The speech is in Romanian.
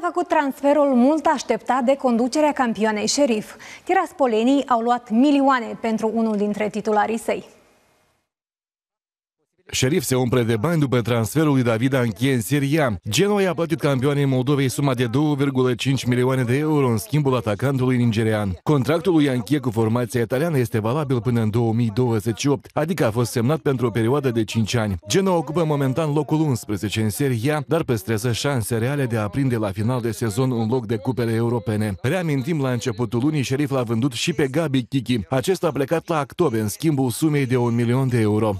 S-a făcut transferul mult așteptat de conducerea campioanei șerif. Tiraspolenii au luat milioane pentru unul dintre titularii săi. Șerif se umple de bani după transferul lui David Anchie în Seria. Genoa i-a plătit campioanei Moldovei suma de 2,5 milioane de euro în schimbul atacantului nigerian. Contractul lui Anchie cu formația italiană este valabil până în 2028, adică a fost semnat pentru o perioadă de 5 ani. Genoa ocupă momentan locul 11 în Seria, dar păstrează șanse reale de a prinde la final de sezon un loc de cupele europene. Reamintim, la începutul lunii, Șerif l-a vândut și pe Gabi Kiki. Acesta a plecat la Actobe în schimbul sumei de 1 milion de euro.